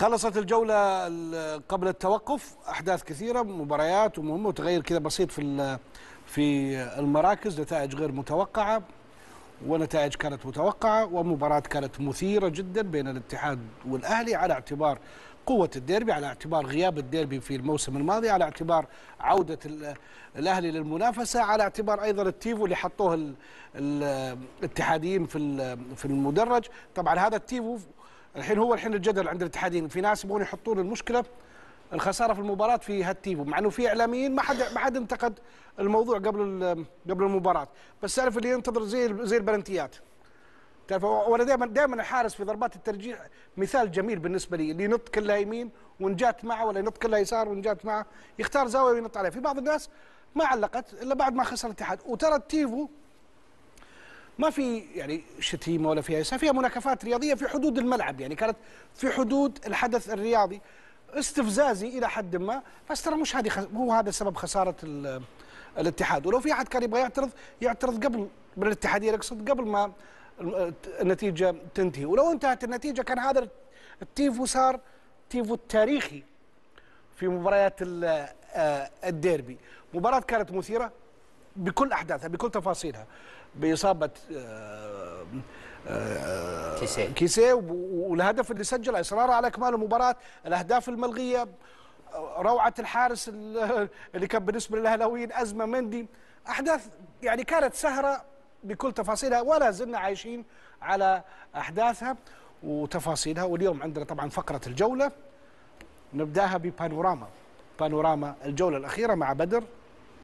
خلصت الجولة قبل التوقف أحداث كثيرة مباريات ومهمة وتغير كذا بسيط في في المراكز نتائج غير متوقعة ونتائج كانت متوقعة ومباراة كانت مثيرة جدا بين الاتحاد والأهلي على اعتبار قوة الديربي على اعتبار غياب الديربي في الموسم الماضي على اعتبار عودة الأهلي للمنافسة على اعتبار أيضا التيفو اللي حطوه الاتحاديين في في المدرج طبعا هذا التيفو الحين هو الحين الجدل عند الاتحادين في ناس يبغون يحطون المشكله الخساره في المباراه في هاتيفو مع انه في اعلاميين ما حد ما حد انتقد الموضوع قبل قبل المباراه بس تعرف اللي ينتظر زي زي البلنتيات تعرف وانا دائما دائما الحارس في ضربات الترجيح مثال جميل بالنسبه لي اللي ينط كلها يمين وان جات معه ولا ينط كلها يسار وان جات معه يختار زاويه وينط عليها في بعض الناس ما علقت الا بعد ما خسر الاتحاد وترى التيفو ما في يعني شتيمه ولا فيها فيها مناكفات رياضيه في حدود الملعب يعني كانت في حدود الحدث الرياضي استفزازي الى حد ما بس ترى مش هذه هو هذا سبب خساره الاتحاد ولو في احد كان يبغى يعترض يعترض قبل من الاتحاديه اقصد قبل ما النتيجه تنتهي ولو انتهت النتيجه كان هذا التيفو صار تيفو التاريخي في مباريات آه، الديربي مباراة كانت مثيرة بكل احداثها بكل تفاصيلها باصابه آه، كيسيه آه، كيسيه والهدف اللي سجله اصراره على اكمال المباراه الاهداف الملغيه روعه الحارس اللي كان بالنسبه للاهلاويين ازمه مندي احداث يعني كانت سهره بكل تفاصيلها ولا زلنا عايشين على احداثها وتفاصيلها واليوم عندنا طبعا فقره الجوله نبداها ببانوراما بانوراما الجوله الاخيره مع بدر